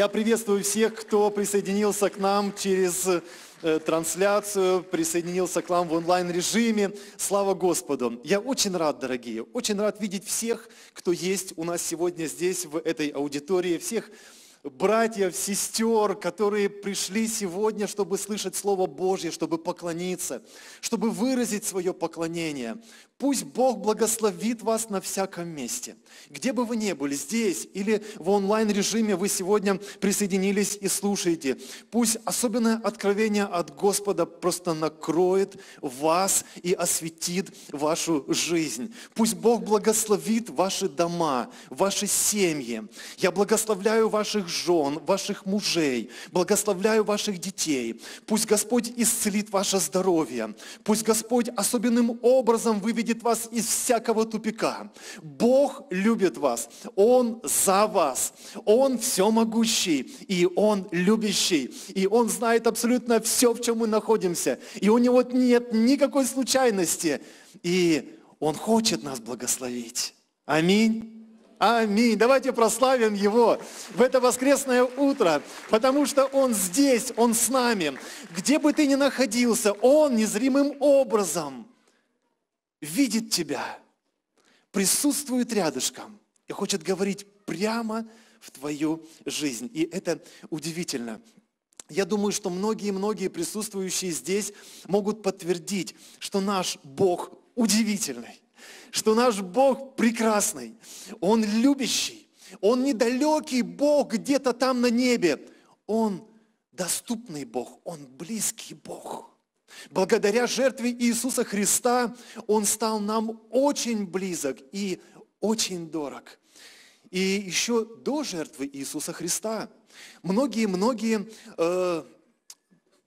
Я приветствую всех, кто присоединился к нам через э, трансляцию, присоединился к нам в онлайн-режиме. Слава Господу! Я очень рад, дорогие, очень рад видеть всех, кто есть у нас сегодня здесь, в этой аудитории, всех братьев, сестер, которые пришли сегодня, чтобы слышать Слово Божье, чтобы поклониться, чтобы выразить свое поклонение. Пусть Бог благословит вас на всяком месте. Где бы вы ни были, здесь или в онлайн-режиме вы сегодня присоединились и слушаете. Пусть особенное откровение от Господа просто накроет вас и осветит вашу жизнь. Пусть Бог благословит ваши дома, ваши семьи. Я благословляю ваших жен, ваших мужей, благословляю ваших детей. Пусть Господь исцелит ваше здоровье. Пусть Господь особенным образом выведет выведет вас из всякого тупика. Бог любит вас, Он за вас, Он всемогущий, и Он любящий, и Он знает абсолютно все, в чем мы находимся, и у Него нет никакой случайности, и Он хочет нас благословить. Аминь. Аминь. Давайте прославим Его в это воскресное утро, потому что Он здесь, Он с нами. Где бы ты ни находился, Он незримым образом видит тебя, присутствует рядышком и хочет говорить прямо в твою жизнь. И это удивительно. Я думаю, что многие-многие присутствующие здесь могут подтвердить, что наш Бог удивительный, что наш Бог прекрасный, Он любящий, Он недалекий Бог где-то там на небе, Он доступный Бог, Он близкий Бог. Благодаря жертве Иисуса Христа Он стал нам очень близок и очень дорог. И еще до жертвы Иисуса Христа многие-многие э,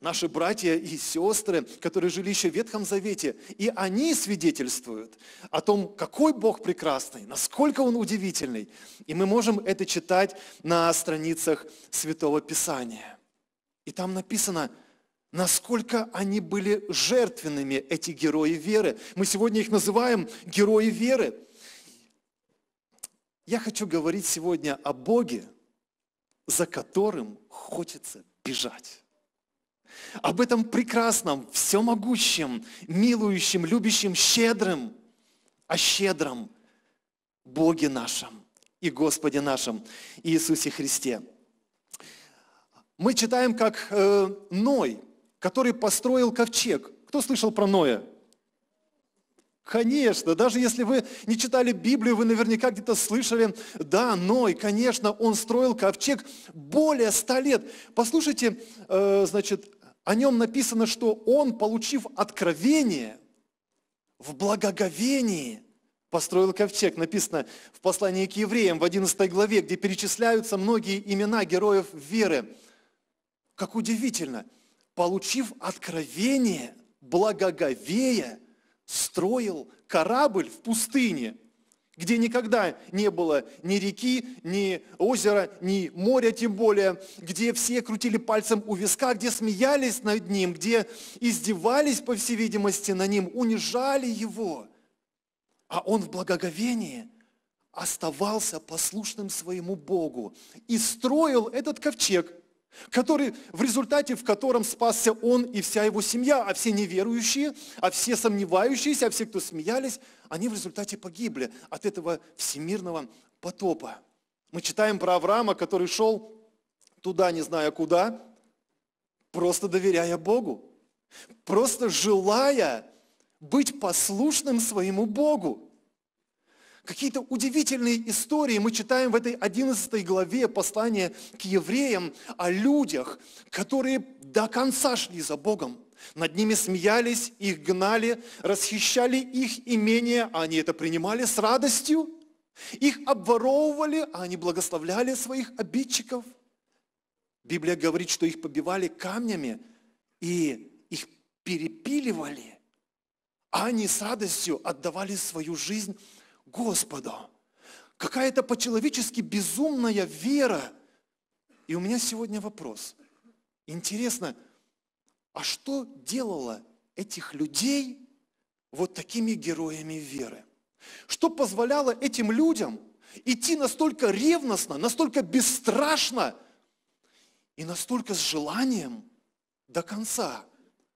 наши братья и сестры, которые жили еще в Ветхом Завете, и они свидетельствуют о том, какой Бог прекрасный, насколько Он удивительный. И мы можем это читать на страницах Святого Писания. И там написано – Насколько они были жертвенными, эти герои веры. Мы сегодня их называем герои веры. Я хочу говорить сегодня о Боге, за которым хочется бежать. Об этом прекрасном, всемогущем, милующем, любящем, щедрым, о щедром Боге нашем и Господе нашем Иисусе Христе. Мы читаем, как э, Ной – который построил ковчег. Кто слышал про Ноя? Конечно, даже если вы не читали Библию, вы наверняка где-то слышали, да, Ной, конечно, он строил ковчег более ста лет. Послушайте, э, значит, о нем написано, что он, получив откровение, в благоговении построил ковчег. Написано в послании к евреям в 11 главе, где перечисляются многие имена героев веры. Как удивительно! получив откровение, благоговея, строил корабль в пустыне, где никогда не было ни реки, ни озера, ни моря тем более, где все крутили пальцем у виска, где смеялись над ним, где издевались, по всей видимости, на ним, унижали его. А он в благоговении оставался послушным своему Богу и строил этот ковчег – который, в результате в котором спасся он и вся его семья, а все неверующие, а все сомневающиеся, а все, кто смеялись, они в результате погибли от этого всемирного потопа. Мы читаем про Авраама, который шел туда, не зная куда, просто доверяя Богу, просто желая быть послушным своему Богу. Какие-то удивительные истории мы читаем в этой 11 главе послания к евреям о людях, которые до конца шли за Богом. Над ними смеялись, их гнали, расхищали их имение, а они это принимали с радостью. Их обворовывали, а они благословляли своих обидчиков. Библия говорит, что их побивали камнями и их перепиливали, а они с радостью отдавали свою жизнь Господа. Какая-то по-человечески безумная вера. И у меня сегодня вопрос. Интересно, а что делало этих людей вот такими героями веры? Что позволяло этим людям идти настолько ревностно, настолько бесстрашно и настолько с желанием до конца,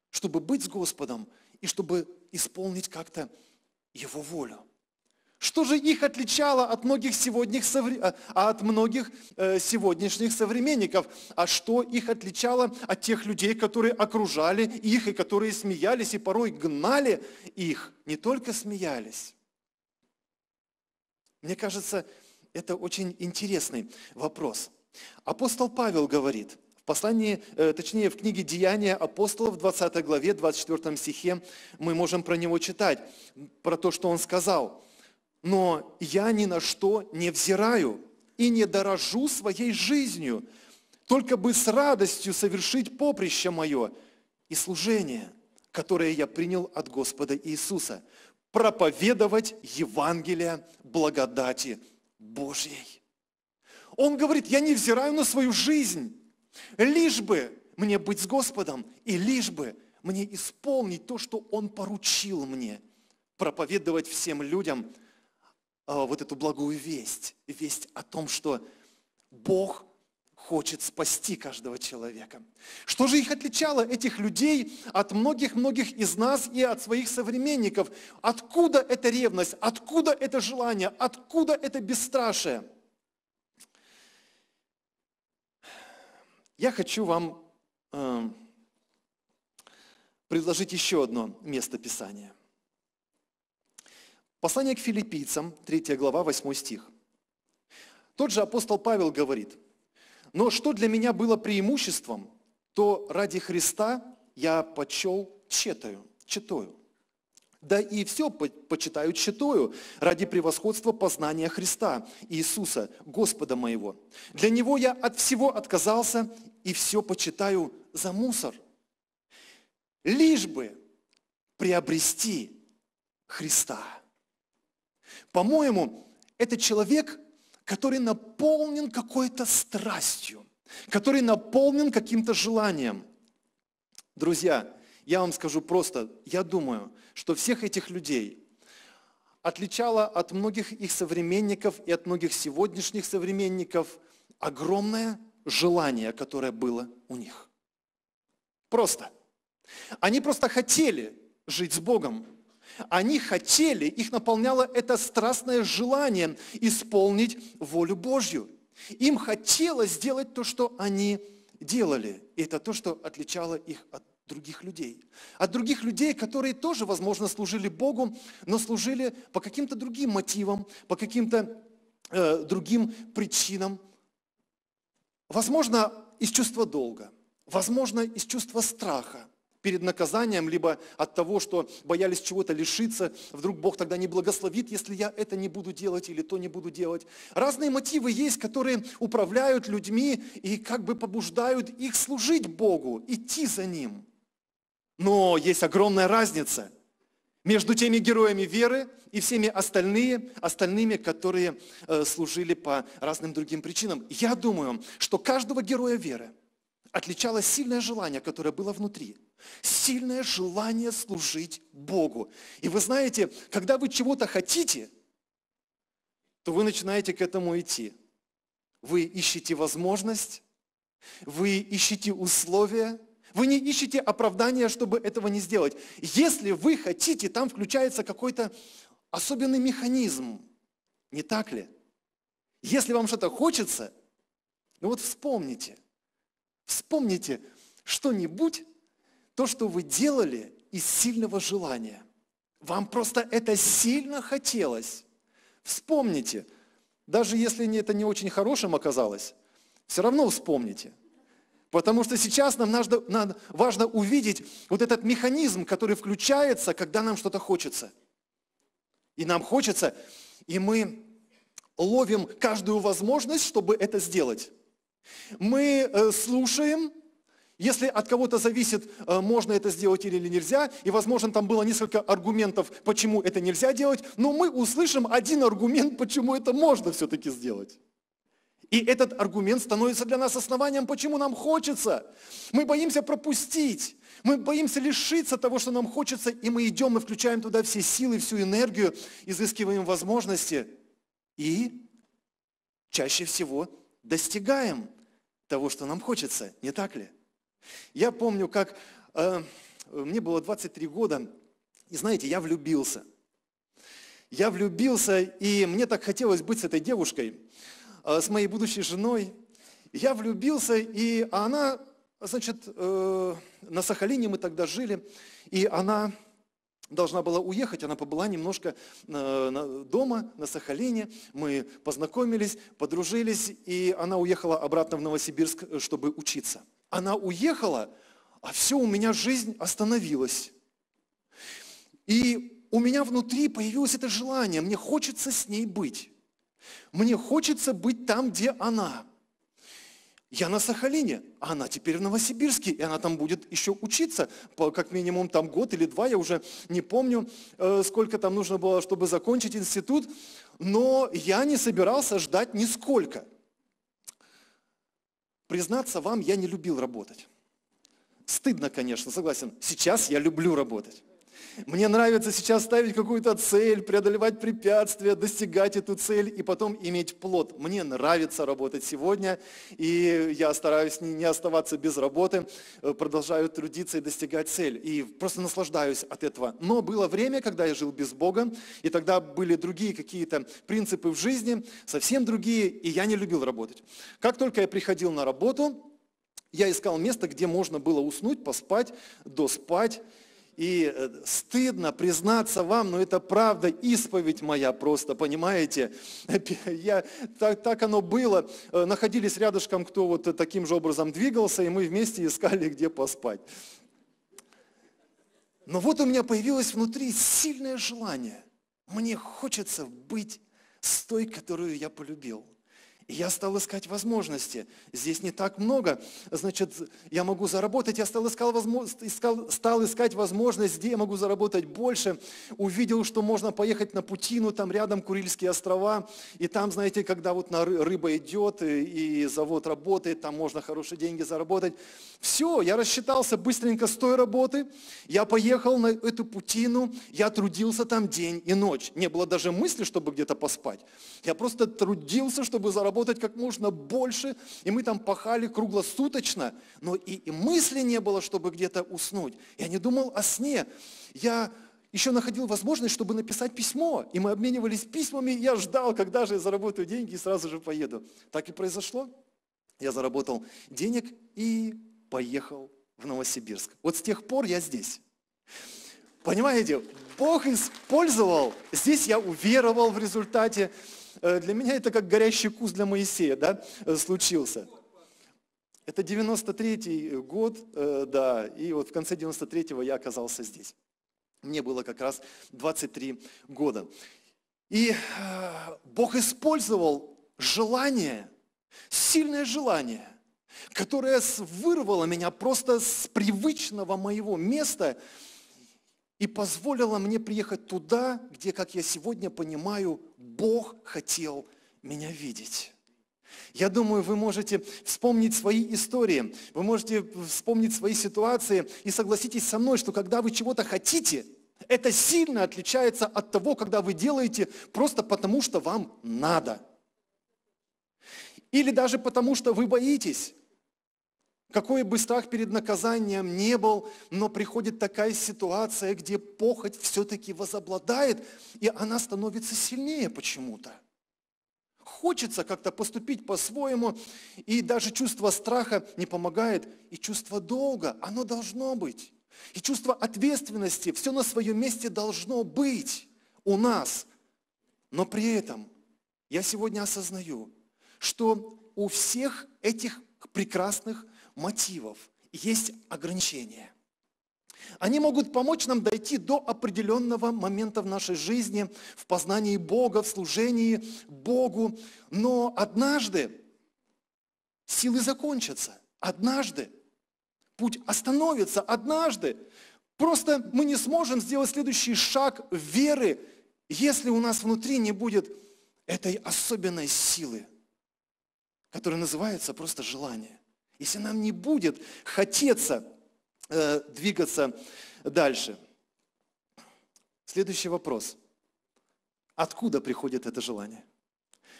чтобы быть с Господом и чтобы исполнить как-то Его волю? Что же их отличало от многих, сегодних, а, а от многих э, сегодняшних современников? А что их отличало от тех людей, которые окружали их и которые смеялись и порой гнали их? Не только смеялись. Мне кажется, это очень интересный вопрос. Апостол Павел говорит – в послании, э, точнее, в книге «Деяния апостолов» 20 главе, 24 стихе мы можем про него читать, про то, что он сказал но я ни на что не взираю и не дорожу своей жизнью, только бы с радостью совершить поприще мое и служение, которое я принял от Господа Иисуса, проповедовать Евангелие благодати Божьей. Он говорит, я не взираю на свою жизнь, лишь бы мне быть с Господом и лишь бы мне исполнить то, что Он поручил мне, проповедовать всем людям – Э, вот эту благую весть, весть о том, что Бог хочет спасти каждого человека. Что же их отличало, этих людей, от многих-многих из нас и от своих современников? Откуда эта ревность? Откуда это желание? Откуда это бесстрашие? Я хочу вам э, предложить еще одно место Писания – Послание к филиппийцам, 3 глава, 8 стих. Тот же апостол Павел говорит, «Но что для меня было преимуществом, то ради Христа я почел читаю, читаю, Да и все почитаю читаю ради превосходства познания Христа, Иисуса, Господа моего. Для Него я от всего отказался и все почитаю за мусор. Лишь бы приобрести Христа. По-моему, это человек, который наполнен какой-то страстью, который наполнен каким-то желанием. Друзья, я вам скажу просто, я думаю, что всех этих людей отличало от многих их современников и от многих сегодняшних современников огромное желание, которое было у них. Просто. Они просто хотели жить с Богом. Они хотели, их наполняло это страстное желание исполнить волю Божью. Им хотелось сделать то, что они делали. И это то, что отличало их от других людей. От других людей, которые тоже, возможно, служили Богу, но служили по каким-то другим мотивам, по каким-то э, другим причинам. Возможно, из чувства долга, возможно, из чувства страха, перед наказанием, либо от того, что боялись чего-то лишиться, вдруг Бог тогда не благословит, если я это не буду делать или то не буду делать. Разные мотивы есть, которые управляют людьми и как бы побуждают их служить Богу, идти за Ним. Но есть огромная разница между теми героями веры и всеми остальные, остальными, которые э, служили по разным другим причинам. Я думаю, что каждого героя веры отличалось сильное желание, которое было внутри – сильное желание служить Богу. И вы знаете, когда вы чего-то хотите, то вы начинаете к этому идти. Вы ищете возможность, вы ищете условия, вы не ищете оправдания, чтобы этого не сделать. Если вы хотите, там включается какой-то особенный механизм. Не так ли? Если вам что-то хочется, ну вот вспомните, вспомните что-нибудь, то, что вы делали из сильного желания. Вам просто это сильно хотелось. Вспомните, даже если это не очень хорошим оказалось, все равно вспомните. Потому что сейчас нам надо, надо, важно увидеть вот этот механизм, который включается, когда нам что-то хочется. И нам хочется, и мы ловим каждую возможность, чтобы это сделать. Мы э, слушаем если от кого-то зависит, э, можно это сделать или нельзя, и, возможно, там было несколько аргументов, почему это нельзя делать, но мы услышим один аргумент, почему это можно все-таки сделать. И этот аргумент становится для нас основанием, почему нам хочется. Мы боимся пропустить, мы боимся лишиться того, что нам хочется, и мы идем, мы включаем туда все силы, всю энергию, изыскиваем возможности и чаще всего достигаем того, что нам хочется, не так ли? Я помню, как э, мне было 23 года, и знаете, я влюбился. Я влюбился, и мне так хотелось быть с этой девушкой, э, с моей будущей женой. Я влюбился, и она, значит, э, на Сахалине мы тогда жили, и она должна была уехать, она побыла немножко э, дома, на Сахалине, мы познакомились, подружились, и она уехала обратно в Новосибирск, э, чтобы учиться. Она уехала, а все, у меня жизнь остановилась. И у меня внутри появилось это желание, мне хочется с ней быть. Мне хочется быть там, где она. Я на Сахалине, а она теперь в Новосибирске, и она там будет еще учиться, по, как минимум там год или два, я уже не помню, э, сколько там нужно было, чтобы закончить институт, но я не собирался ждать нисколько – Признаться вам, я не любил работать. Стыдно, конечно, согласен. Сейчас я люблю работать. Мне нравится сейчас ставить какую-то цель, преодолевать препятствия, достигать эту цель и потом иметь плод. Мне нравится работать сегодня, и я стараюсь не оставаться без работы, э, продолжаю трудиться и достигать цель. И просто наслаждаюсь от этого. Но было время, когда я жил без Бога, и тогда были другие какие-то принципы в жизни, совсем другие, и я не любил работать. Как только я приходил на работу, я искал место, где можно было уснуть, поспать, доспать, и э, стыдно признаться вам, но это правда, исповедь моя просто, понимаете? Я, так, так оно было. Э, находились рядышком, кто вот таким же образом двигался, и мы вместе искали, где поспать. Но вот у меня появилось внутри сильное желание. Мне хочется быть с той, которую я полюбил – и я стал искать возможности. Здесь не так много, значит, я могу заработать. Я стал, искал, искал, стал искать возможность, где я могу заработать больше. Увидел, что можно поехать на Путину, там рядом Курильские острова. И там, знаете, когда вот на рыба идет, и, и завод работает, там можно хорошие деньги заработать. Все, я рассчитался быстренько с той работы. Я поехал на эту Путину, я трудился там день и ночь. Не было даже мысли, чтобы где-то поспать. Я просто трудился, чтобы заработать работать как можно больше, и мы там пахали круглосуточно, но и, и мысли не было, чтобы где-то уснуть. Я не думал о сне. Я еще находил возможность, чтобы написать письмо, и мы обменивались письмами, я ждал, когда же я заработаю деньги и сразу же поеду. Так и произошло. Я заработал денег и поехал в Новосибирск. Вот с тех пор я здесь. Понимаете, Бог использовал, здесь я уверовал в результате, Э, для меня это как горящий куст для Моисея, да, э, случился. Это 93-й год, э, да, и вот в конце 93-го я оказался здесь. Мне было как раз 23 года. И Бог использовал желание, сильное желание, которое вырвало меня просто с привычного моего места – и позволила мне приехать туда, где, как я сегодня понимаю, Бог хотел меня видеть. Я думаю, вы можете вспомнить свои истории, вы можете вспомнить свои ситуации и согласитесь со мной, что когда вы чего-то хотите, это сильно отличается от того, когда вы делаете просто потому, что вам надо. Или даже потому, что вы боитесь. Какой бы страх перед наказанием не был, но приходит такая ситуация, где похоть все-таки возобладает, и она становится сильнее почему-то. Хочется как-то поступить по-своему, и даже чувство страха не помогает, и чувство долга, оно должно быть. И чувство ответственности, все на своем месте должно быть у нас. Но при этом я сегодня осознаю, что у всех этих прекрасных мотивов, есть ограничения. Они могут помочь нам дойти до определенного момента в нашей жизни, в познании Бога, в служении Богу. Но однажды силы закончатся. Однажды путь остановится. Однажды просто мы не сможем сделать следующий шаг веры, если у нас внутри не будет этой особенной силы, которая называется просто желание если нам не будет хотеться э, двигаться дальше. Следующий вопрос. Откуда приходит это желание?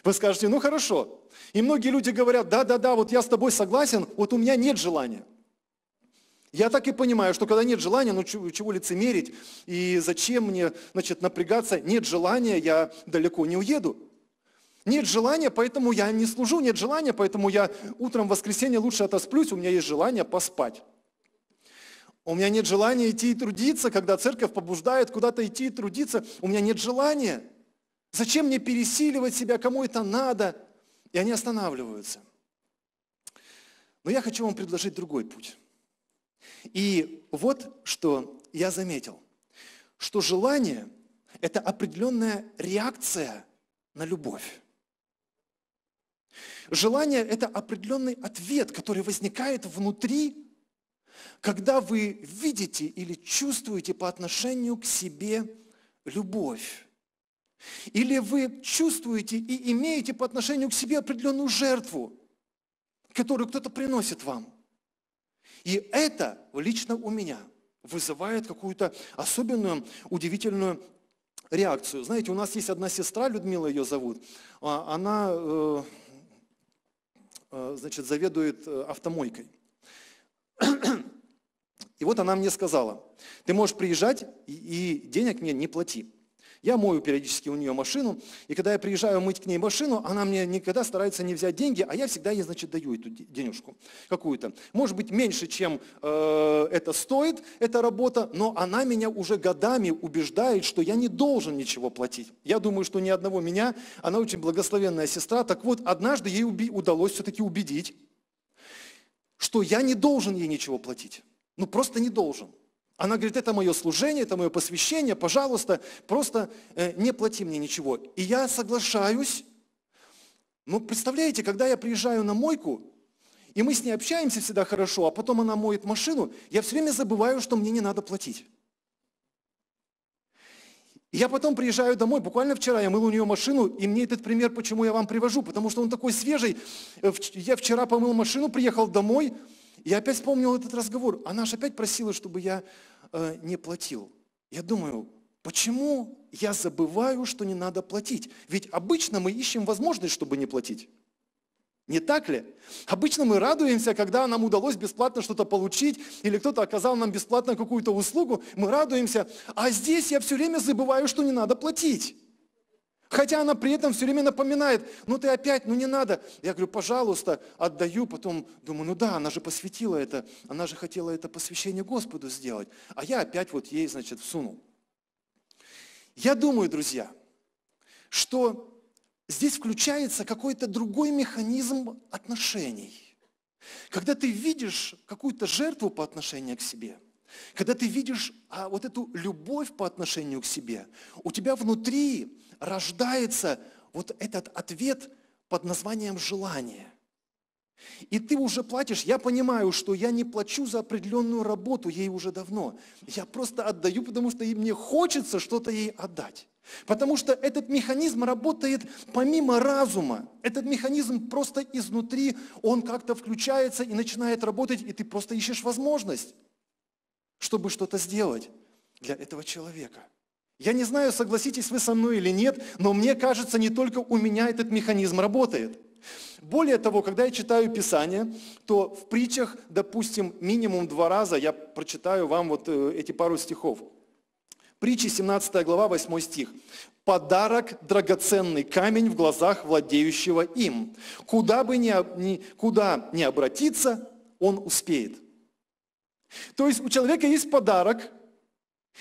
Вы скажете, ну хорошо. И многие люди говорят, да, да, да, вот я с тобой согласен, вот у меня нет желания. Я так и понимаю, что когда нет желания, ну чего, чего лицемерить, и зачем мне, значит, напрягаться, нет желания, я далеко не уеду. Нет желания, поэтому я не служу, нет желания, поэтому я утром в воскресенье лучше отосплюсь, у меня есть желание поспать. У меня нет желания идти и трудиться, когда церковь побуждает куда-то идти и трудиться. У меня нет желания. Зачем мне пересиливать себя, кому это надо? И они останавливаются. Но я хочу вам предложить другой путь. И вот что я заметил, что желание – это определенная реакция на любовь. Желание – это определенный ответ, который возникает внутри, когда вы видите или чувствуете по отношению к себе любовь. Или вы чувствуете и имеете по отношению к себе определенную жертву, которую кто-то приносит вам. И это лично у меня вызывает какую-то особенную, удивительную реакцию. Знаете, у нас есть одна сестра, Людмила ее зовут, а, она э, Э, значит, заведует э, автомойкой. И вот она мне сказала, ты можешь приезжать и денег мне не плати. Я мою периодически у нее машину, и когда я приезжаю мыть к ней машину, она мне никогда старается не взять деньги, а я всегда ей, значит, даю эту денежку какую-то. Может быть, меньше, чем э, это стоит, эта работа, но она меня уже годами убеждает, что я не должен ничего платить. Я думаю, что ни одного меня, она очень благословенная сестра. Так вот, однажды ей удалось все-таки убедить, что я не должен ей ничего платить. Ну, просто не должен. Она говорит, это мое служение, это мое посвящение, пожалуйста, просто э, не плати мне ничего. И я соглашаюсь. Но ну, представляете, когда я приезжаю на мойку, и мы с ней общаемся всегда хорошо, а потом она моет машину, я все время забываю, что мне не надо платить. я потом приезжаю домой, буквально вчера я мыл у нее машину, и мне этот пример, почему я вам привожу, потому что он такой свежий. Э, я вчера помыл машину, приехал домой, я опять вспомнил этот разговор. Она же опять просила, чтобы я э, не платил. Я думаю, почему я забываю, что не надо платить? Ведь обычно мы ищем возможность, чтобы не платить. Не так ли? Обычно мы радуемся, когда нам удалось бесплатно что-то получить, или кто-то оказал нам бесплатно какую-то услугу, мы радуемся, а здесь я все время забываю, что не надо платить. Хотя она при этом все время напоминает, ну ты опять, ну не надо. Я говорю, пожалуйста, отдаю. Потом думаю, ну да, она же посвятила это, она же хотела это посвящение Господу сделать. А я опять вот ей, значит, всунул. Я думаю, друзья, что здесь включается какой-то другой механизм отношений. Когда ты видишь какую-то жертву по отношению к себе – когда ты видишь а, вот эту любовь по отношению к себе, у тебя внутри рождается вот этот ответ под названием желание. И ты уже платишь. Я понимаю, что я не плачу за определенную работу ей уже давно. Я просто отдаю, потому что мне хочется что-то ей отдать. Потому что этот механизм работает помимо разума. Этот механизм просто изнутри, он как-то включается и начинает работать, и ты просто ищешь возможность, чтобы что-то сделать для этого человека. Я не знаю, согласитесь вы со мной или нет, но мне кажется, не только у меня этот механизм работает. Более того, когда я читаю Писание, то в притчах, допустим, минимум два раза я прочитаю вам вот э, эти пару стихов. Притчи 17 глава, 8 стих. «Подарок – драгоценный камень в глазах владеющего им. Куда бы ни, ни, куда ни обратиться, он успеет». То есть у человека есть подарок –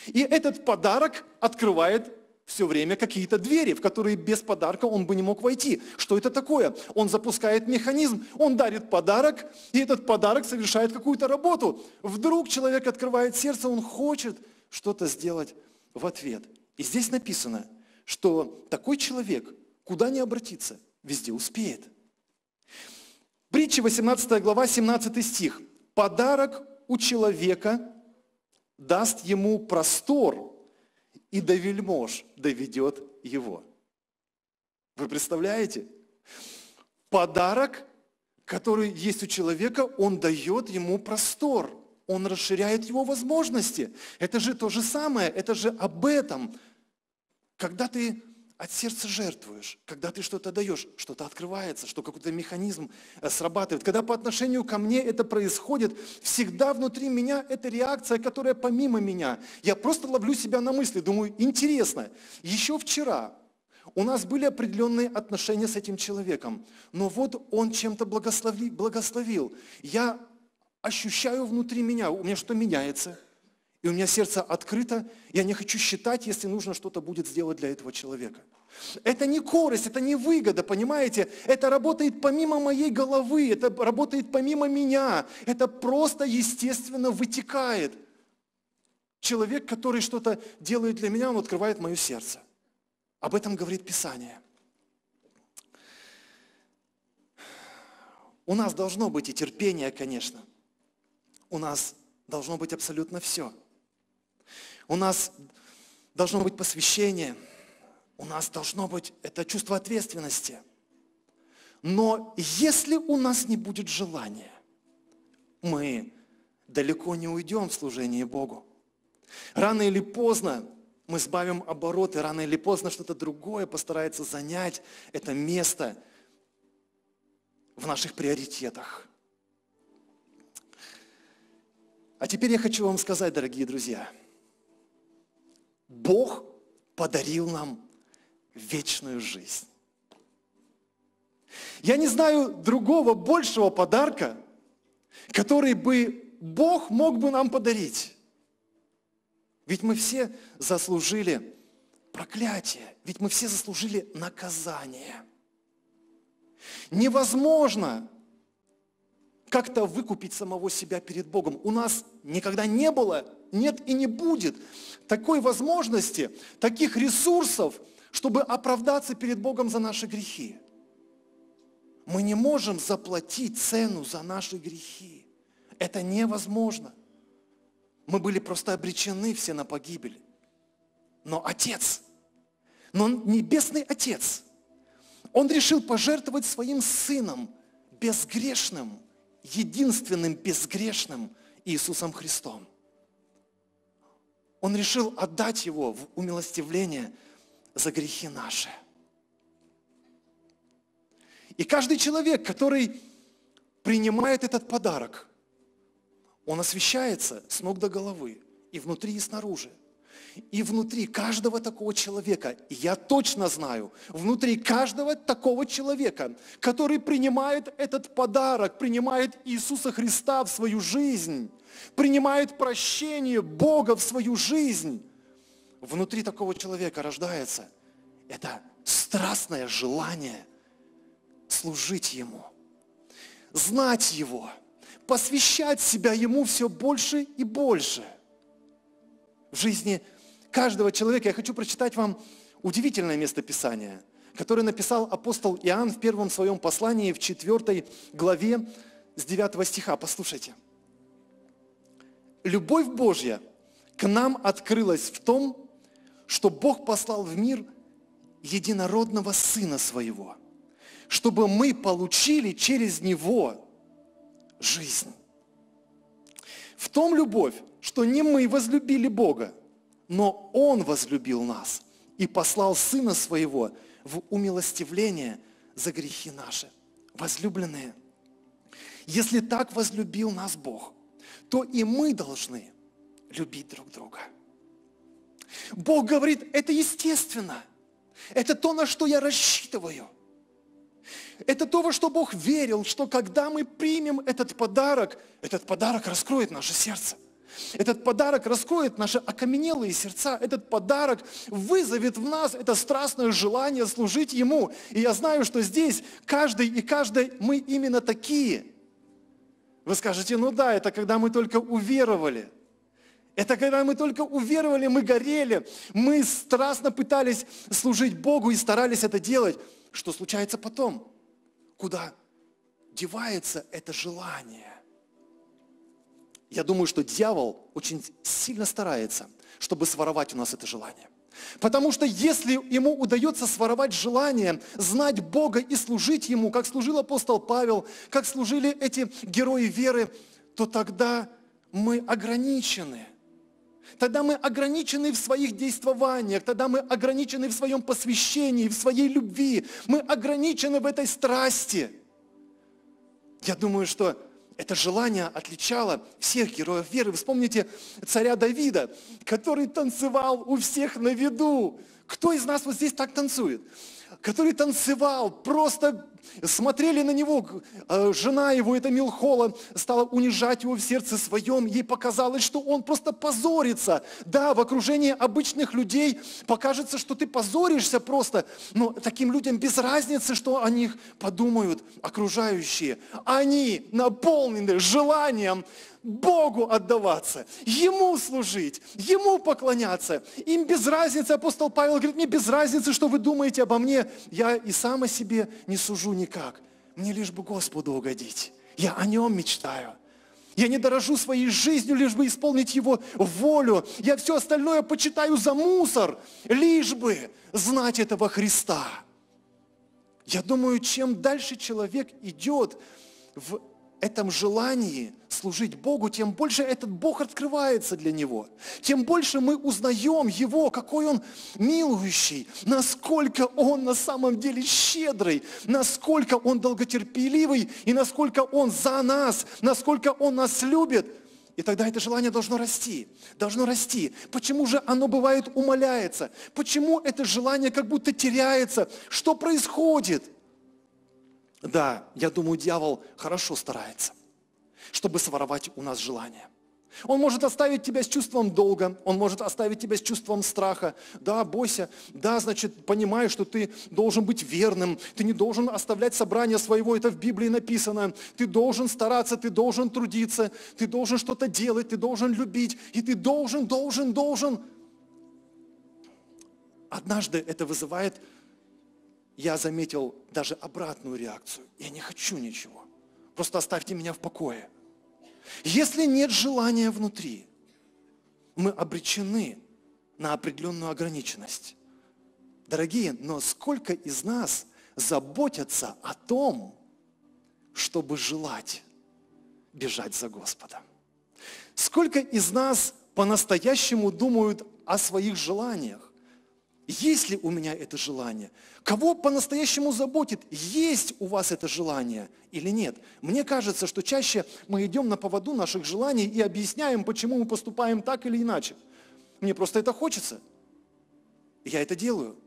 и этот подарок открывает все время какие-то двери, в которые без подарка он бы не мог войти. Что это такое? Он запускает механизм, он дарит подарок, и этот подарок совершает какую-то работу. Вдруг человек открывает сердце, он хочет что-то сделать в ответ. И здесь написано, что такой человек, куда ни обратиться, везде успеет. Притча 18 глава, 17 стих. «Подарок у человека даст ему простор и до вельмож доведет его. Вы представляете? Подарок, который есть у человека, он дает ему простор. Он расширяет его возможности. Это же то же самое, это же об этом. Когда ты от сердца жертвуешь, когда ты что-то даешь, что-то открывается, что какой-то механизм э, срабатывает. Когда по отношению ко мне это происходит, всегда внутри меня это реакция, которая помимо меня. Я просто ловлю себя на мысли, думаю, интересно, еще вчера у нас были определенные отношения с этим человеком, но вот он чем-то благословил. Я ощущаю внутри меня, у меня что меняется – и у меня сердце открыто, я не хочу считать, если нужно что-то будет сделать для этого человека. Это не корость, это не выгода, понимаете? Это работает помимо моей головы, это работает помимо меня. Это просто естественно вытекает. Человек, который что-то делает для меня, он открывает мое сердце. Об этом говорит Писание. У нас должно быть и терпение, конечно. У нас должно быть абсолютно все – у нас должно быть посвящение, у нас должно быть это чувство ответственности. Но если у нас не будет желания, мы далеко не уйдем в служении Богу. Рано или поздно мы сбавим обороты, рано или поздно что-то другое постарается занять это место в наших приоритетах. А теперь я хочу вам сказать, дорогие друзья – Бог подарил нам вечную жизнь. Я не знаю другого большего подарка, который бы Бог мог бы нам подарить. Ведь мы все заслужили проклятие, ведь мы все заслужили наказание. Невозможно как-то выкупить самого себя перед Богом. У нас никогда не было, нет и не будет такой возможности, таких ресурсов, чтобы оправдаться перед Богом за наши грехи. Мы не можем заплатить цену за наши грехи. Это невозможно. Мы были просто обречены все на погибель. Но Отец, но Небесный Отец, Он решил пожертвовать своим Сыном, безгрешным, единственным безгрешным Иисусом Христом – он решил отдать его в умилостивление за грехи наши. И каждый человек, который принимает этот подарок, он освещается с ног до головы, и внутри, и снаружи – и внутри каждого такого человека, я точно знаю, внутри каждого такого человека, который принимает этот подарок, принимает Иисуса Христа в свою жизнь, принимает прощение Бога в свою жизнь, внутри такого человека рождается это страстное желание служить Ему, знать Его, посвящать себя Ему все больше и больше. В жизни каждого человека. Я хочу прочитать вам удивительное местописание, которое написал апостол Иоанн в первом своем послании в 4 главе с 9 стиха. Послушайте. Любовь Божья к нам открылась в том, что Бог послал в мир единородного Сына Своего, чтобы мы получили через Него жизнь. В том любовь, что не мы возлюбили Бога, но Он возлюбил нас и послал Сына Своего в умилостивление за грехи наши. Возлюбленные, если так возлюбил нас Бог, то и мы должны любить друг друга. Бог говорит, это естественно. Это то, на что я рассчитываю. Это то, во что Бог верил, что когда мы примем этот подарок, этот подарок раскроет наше сердце. Этот подарок раскроет наши окаменелые сердца. Этот подарок вызовет в нас это страстное желание служить Ему. И я знаю, что здесь каждый и каждая мы именно такие. Вы скажете, ну да, это когда мы только уверовали. Это когда мы только уверовали, мы горели, мы страстно пытались служить Богу и старались это делать. Что случается потом? Куда девается это желание? Я думаю, что дьявол очень сильно старается, чтобы своровать у нас это желание. Потому что если ему удается своровать желание, знать Бога и служить Ему, как служил апостол Павел, как служили эти герои веры, то тогда мы ограничены. Тогда мы ограничены в своих действованиях, тогда мы ограничены в своем посвящении, в своей любви, мы ограничены в этой страсти. Я думаю, что это желание отличало всех героев веры. Вы вспомните царя Давида, который танцевал у всех на виду. Кто из нас вот здесь так танцует? который танцевал, просто смотрели на него, э, жена его, это Милхола, стала унижать его в сердце своем, ей показалось, что он просто позорится. Да, в окружении обычных людей покажется, что ты позоришься просто, но таким людям без разницы, что о них подумают окружающие. Они наполнены желанием Богу отдаваться, Ему служить, Ему поклоняться. Им без разницы, апостол Павел говорит, мне без разницы, что вы думаете обо мне, я и сам о себе не сужу никак. Мне лишь бы Господу угодить. Я о Нем мечтаю. Я не дорожу своей жизнью, лишь бы исполнить Его волю. Я все остальное почитаю за мусор, лишь бы знать этого Христа. Я думаю, чем дальше человек идет в этом желании служить Богу, тем больше этот Бог открывается для него. Тем больше мы узнаем Его, какой Он милующий, насколько Он на самом деле щедрый, насколько Он долготерпеливый и насколько Он за нас, насколько Он нас любит. И тогда это желание должно расти, должно расти. Почему же оно бывает умаляется? Почему это желание как будто теряется? Что происходит? Да, я думаю, дьявол хорошо старается, чтобы своровать у нас желание. Он может оставить тебя с чувством долга, он может оставить тебя с чувством страха. Да, бойся, да, значит, понимаю, что ты должен быть верным, ты не должен оставлять собрание своего, это в Библии написано. Ты должен стараться, ты должен трудиться, ты должен что-то делать, ты должен любить, и ты должен, должен, должен. Однажды это вызывает я заметил даже обратную реакцию. Я не хочу ничего. Просто оставьте меня в покое. Если нет желания внутри, мы обречены на определенную ограниченность. Дорогие, но сколько из нас заботятся о том, чтобы желать бежать за Господом? Сколько из нас по-настоящему думают о своих желаниях? Есть ли у меня это желание? Кого по-настоящему заботит, есть у вас это желание или нет? Мне кажется, что чаще мы идем на поводу наших желаний и объясняем, почему мы поступаем так или иначе. Мне просто это хочется. Я это делаю.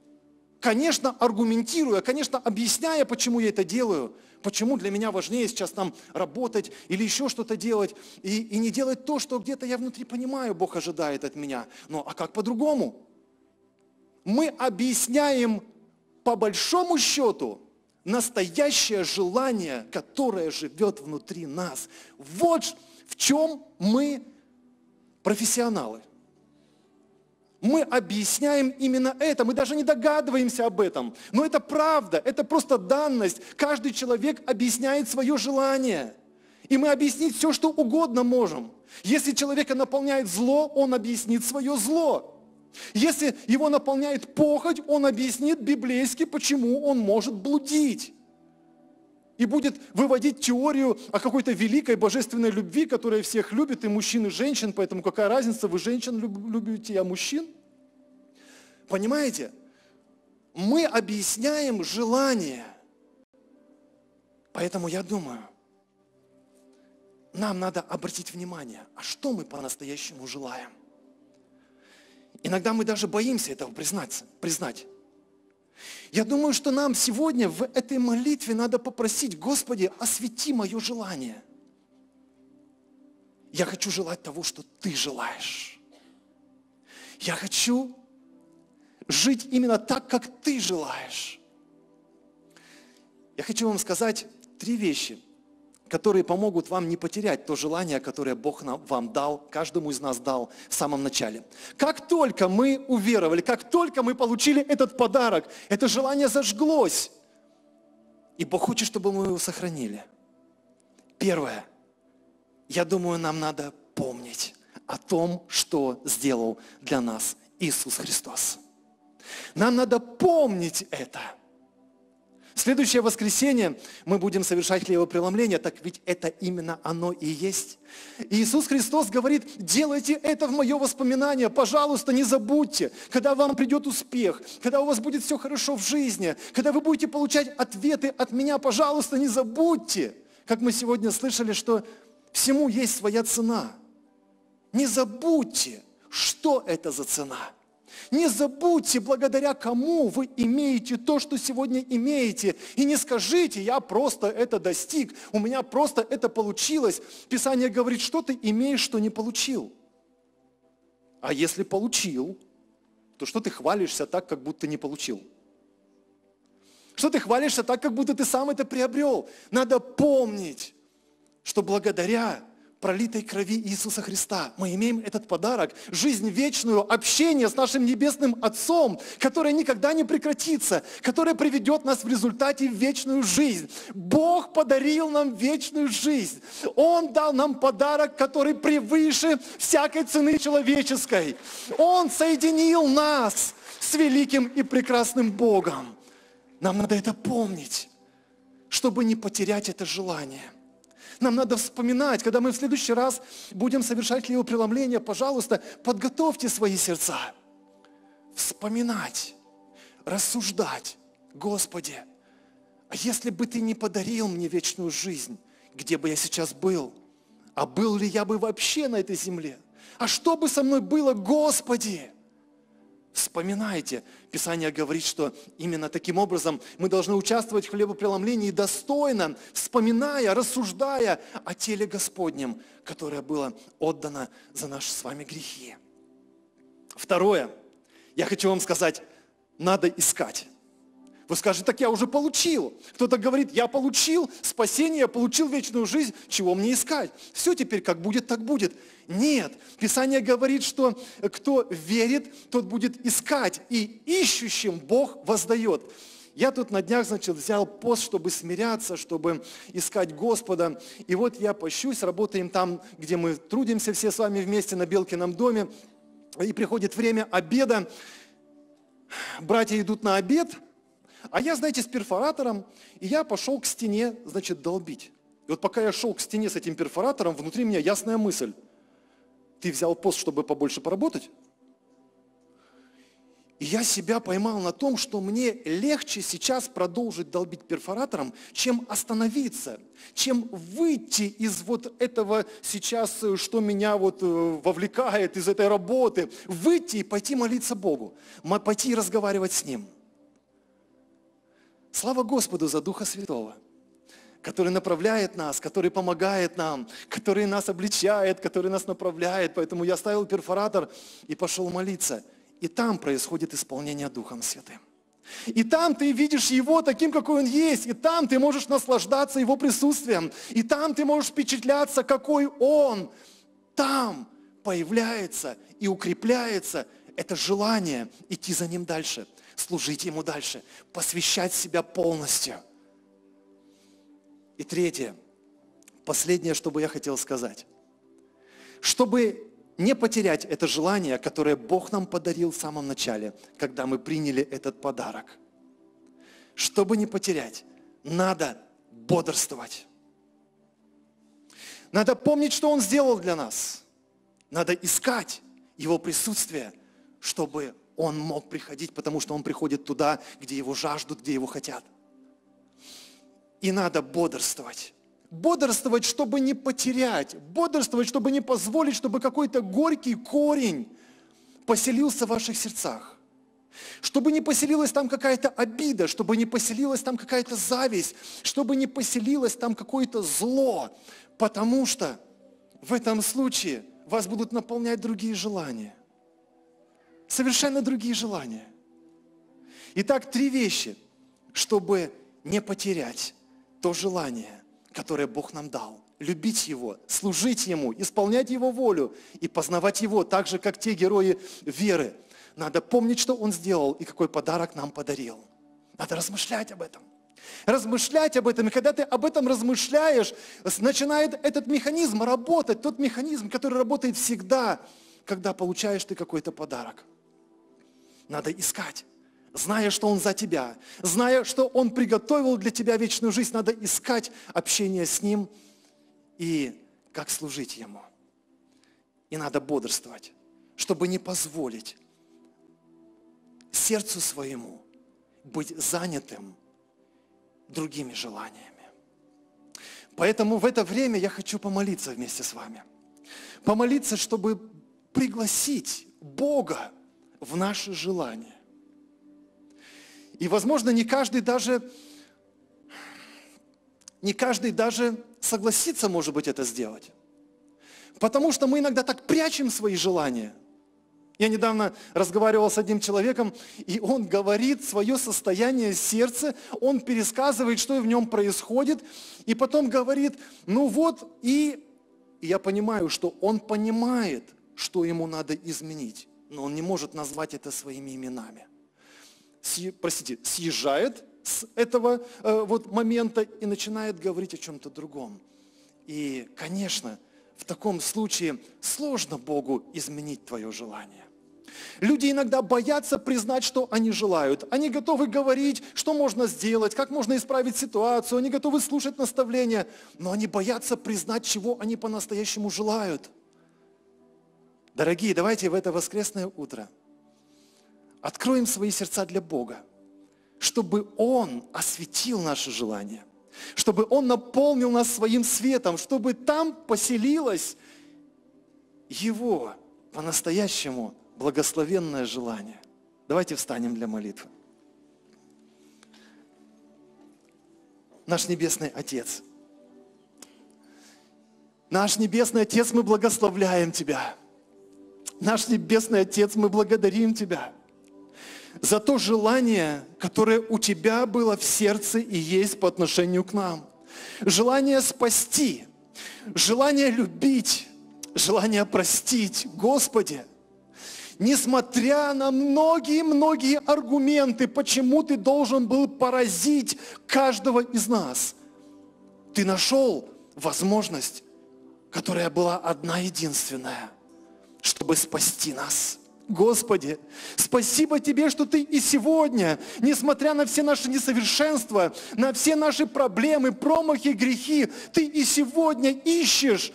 Конечно, аргументируя, конечно, объясняя, почему я это делаю, почему для меня важнее сейчас там работать или еще что-то делать, и, и не делать то, что где-то я внутри понимаю, Бог ожидает от меня. Но а как по-другому? мы объясняем по большому счету настоящее желание, которое живет внутри нас. Вот в чем мы профессионалы. Мы объясняем именно это, мы даже не догадываемся об этом. Но это правда, это просто данность. Каждый человек объясняет свое желание. И мы объяснить все, что угодно можем. Если человека наполняет зло, он объяснит свое зло. Если его наполняет похоть, он объяснит библейски, почему он может блудить. И будет выводить теорию о какой-то великой божественной любви, которая всех любит, и мужчин, и женщин, поэтому какая разница, вы женщин любите, а мужчин? Понимаете? Мы объясняем желание. Поэтому я думаю, нам надо обратить внимание, а что мы по-настоящему желаем? Иногда мы даже боимся этого признать. признать. Я думаю, что нам сегодня в этой молитве надо попросить, Господи, освети мое желание. Я хочу желать того, что Ты желаешь. Я хочу жить именно так, как Ты желаешь. Я хочу вам сказать три вещи – которые помогут вам не потерять то желание, которое Бог нам, вам дал, каждому из нас дал в самом начале. Как только мы уверовали, как только мы получили этот подарок, это желание зажглось. И Бог хочет, чтобы мы его сохранили. Первое. Я думаю, нам надо помнить о том, что сделал для нас Иисус Христос. Нам надо помнить это – Следующее воскресенье мы будем совершать хлебопреломление, так ведь это именно оно и есть. И Иисус Христос говорит, делайте это в мое воспоминание, пожалуйста, не забудьте, когда вам придет успех, когда у вас будет все хорошо в жизни, когда вы будете получать ответы от меня, пожалуйста, не забудьте. Как мы сегодня слышали, что всему есть своя цена. Не забудьте, что это за цена – не забудьте, благодаря кому вы имеете то, что сегодня имеете. И не скажите, я просто это достиг, у меня просто это получилось. Писание говорит, что ты имеешь, что не получил. А если получил, то что ты хвалишься так, как будто не получил? Что ты хвалишься так, как будто ты сам это приобрел? Надо помнить, что благодаря пролитой крови Иисуса Христа. Мы имеем этот подарок, жизнь вечную, общение с нашим Небесным Отцом, которое никогда не прекратится, которое приведет нас в результате в вечную жизнь. Бог подарил нам вечную жизнь. Он дал нам подарок, который превыше всякой цены человеческой. Он соединил нас с великим и прекрасным Богом. Нам надо это помнить, чтобы не потерять это желание – нам надо вспоминать, когда мы в следующий раз будем совершать его преломление, пожалуйста, подготовьте свои сердца. Вспоминать, рассуждать. Господи, а если бы Ты не подарил мне вечную жизнь, где бы я сейчас был? А был ли я бы вообще на этой земле? А что бы со мной было, Господи? Вспоминайте. Писание говорит, что именно таким образом мы должны участвовать в хлебопреломлении достойно, вспоминая, рассуждая о теле Господнем, которое было отдано за наши с вами грехи. Второе. Я хочу вам сказать, надо искать. Вы скажете, так я уже получил. Кто-то говорит, я получил спасение, я получил вечную жизнь, чего мне искать? Все теперь как будет, так будет. Нет, Писание говорит, что кто верит, тот будет искать, и ищущим Бог воздает. Я тут на днях, значит, взял пост, чтобы смиряться, чтобы искать Господа. И вот я пощусь, работаем там, где мы трудимся все с вами вместе на Белкином доме. И приходит время обеда. Братья идут на обед – а я, знаете, с перфоратором, и я пошел к стене, значит, долбить. И вот пока я шел к стене с этим перфоратором, внутри меня ясная мысль. Ты взял пост, чтобы побольше поработать? И я себя поймал на том, что мне легче сейчас продолжить долбить перфоратором, чем остановиться, чем выйти из вот этого сейчас, э, что меня вот э, вовлекает из этой работы, выйти и пойти молиться Богу, пойти и разговаривать с Ним. Слава Господу за Духа Святого, который направляет нас, который помогает нам, который нас обличает, который нас направляет. Поэтому я оставил перфоратор и пошел молиться. И там происходит исполнение Духом Святым. И там ты видишь Его таким, какой Он есть. И там ты можешь наслаждаться Его присутствием. И там ты можешь впечатляться, какой Он. Там появляется и укрепляется это желание идти за Ним дальше – служить Ему дальше, посвящать себя полностью. И третье, последнее, что бы я хотел сказать. Чтобы не потерять это желание, которое Бог нам подарил в самом начале, когда мы приняли этот подарок. Чтобы не потерять, надо бодрствовать. Надо помнить, что Он сделал для нас. Надо искать Его присутствие, чтобы он мог приходить, потому что он приходит туда, где его жаждут, где его хотят. И надо бодрствовать. Бодрствовать, чтобы не потерять. Бодрствовать, чтобы не позволить, чтобы какой-то горький корень поселился в ваших сердцах. Чтобы не поселилась там какая-то обида, чтобы не поселилась там какая-то зависть, чтобы не поселилось там какое-то зло. Потому что в этом случае вас будут наполнять другие желания совершенно другие желания. Итак, три вещи, чтобы не потерять то желание, которое Бог нам дал. Любить Его, служить Ему, исполнять Его волю и познавать Его, так же, как те герои веры. Надо помнить, что Он сделал и какой подарок нам подарил. Надо размышлять об этом. Размышлять об этом. И когда ты об этом размышляешь, начинает этот механизм работать, тот механизм, который работает всегда, когда получаешь ты какой-то подарок надо искать. Зная, что Он за тебя, зная, что Он приготовил для тебя вечную жизнь, надо искать общение с Ним и как служить Ему. И надо бодрствовать, чтобы не позволить сердцу своему быть занятым другими желаниями. Поэтому в это время я хочу помолиться вместе с вами. Помолиться, чтобы пригласить Бога в наши желания. И, возможно, не каждый даже, не каждый даже согласится, может быть, это сделать. Потому что мы иногда так прячем свои желания. Я недавно разговаривал с одним человеком, и он говорит свое состояние сердца, он пересказывает, что в нем происходит, и потом говорит, ну вот, и, я понимаю, что он понимает, что ему надо изменить но он не может назвать это своими именами. Съ, простите, съезжает с этого э, вот момента и начинает говорить о чем-то другом. И, конечно, в таком случае сложно Богу изменить твое желание. Люди иногда боятся признать, что они желают. Они готовы говорить, что можно сделать, как можно исправить ситуацию. Они готовы слушать наставления, но они боятся признать, чего они по-настоящему желают – Дорогие, давайте в это воскресное утро откроем свои сердца для Бога, чтобы Он осветил наши желания, чтобы Он наполнил нас своим светом, чтобы там поселилось Его по-настоящему благословенное желание. Давайте встанем для молитвы. Наш Небесный Отец – Наш Небесный Отец, мы благословляем Тебя. Наш Небесный Отец, мы благодарим Тебя за то желание, которое у Тебя было в сердце и есть по отношению к нам. Желание спасти, желание любить, желание простить. Господи, несмотря на многие-многие аргументы, почему Ты должен был поразить каждого из нас, Ты нашел возможность, которая была одна единственная – чтобы спасти нас. Господи, спасибо Тебе, что Ты и сегодня, несмотря на все наши несовершенства, на все наши проблемы, промахи, грехи, Ты и сегодня ищешь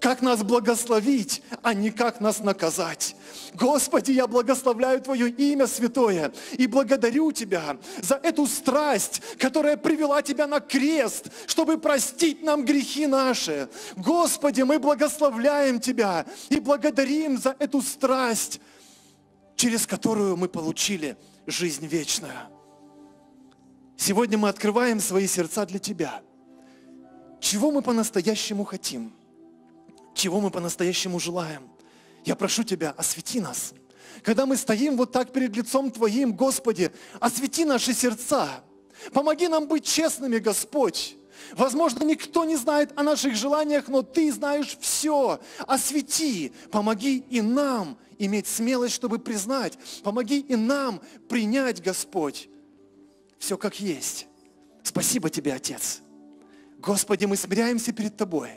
как нас благословить, а не как нас наказать. Господи, я благословляю Твое имя святое и благодарю Тебя за эту страсть, которая привела Тебя на крест, чтобы простить нам грехи наши. Господи, мы благословляем Тебя и благодарим за эту страсть, через которую мы получили жизнь вечную. Сегодня мы открываем свои сердца для Тебя. Чего мы по-настоящему хотим – чего мы по-настоящему желаем. Я прошу Тебя, освети нас. Когда мы стоим вот так перед лицом Твоим, Господи, освети наши сердца. Помоги нам быть честными, Господь. Возможно, никто не знает о наших желаниях, но Ты знаешь все. Освети, помоги и нам иметь смелость, чтобы признать. Помоги и нам принять, Господь, все как есть. Спасибо Тебе, Отец. Господи, мы смиряемся перед Тобой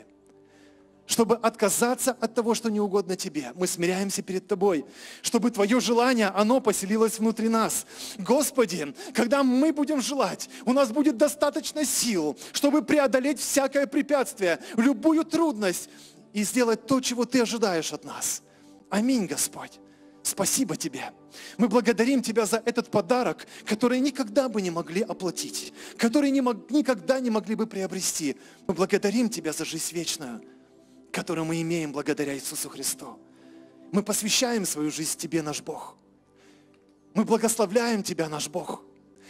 чтобы отказаться от того, что не угодно тебе. Мы смиряемся перед Тобой, чтобы Твое желание, оно поселилось внутри нас. Господи, когда мы будем желать, у нас будет достаточно сил, чтобы преодолеть всякое препятствие, любую трудность и сделать то, чего Ты ожидаешь от нас. Аминь, Господь. Спасибо Тебе. Мы благодарим Тебя за этот подарок, который никогда бы не могли оплатить, который не мог, никогда не могли бы приобрести. Мы благодарим Тебя за жизнь вечную которую мы имеем благодаря Иисусу Христу. Мы посвящаем свою жизнь Тебе, наш Бог. Мы благословляем Тебя, наш Бог.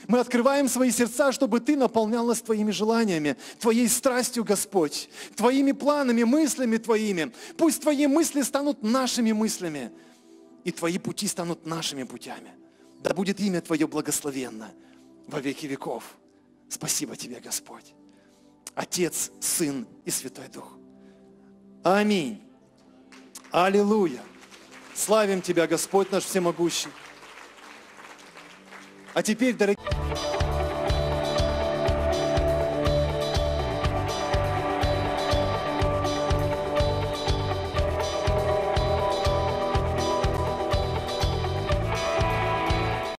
Мы открываем свои сердца, чтобы Ты наполнялась Твоими желаниями, Твоей страстью, Господь, Твоими планами, мыслями Твоими. Пусть Твои мысли станут нашими мыслями, и Твои пути станут нашими путями. Да будет имя Твое благословенно во веки веков. Спасибо Тебе, Господь. Отец, Сын и Святой Дух. Аминь. Аллилуйя. Славим Тебя, Господь наш всемогущий. А теперь, дорогие...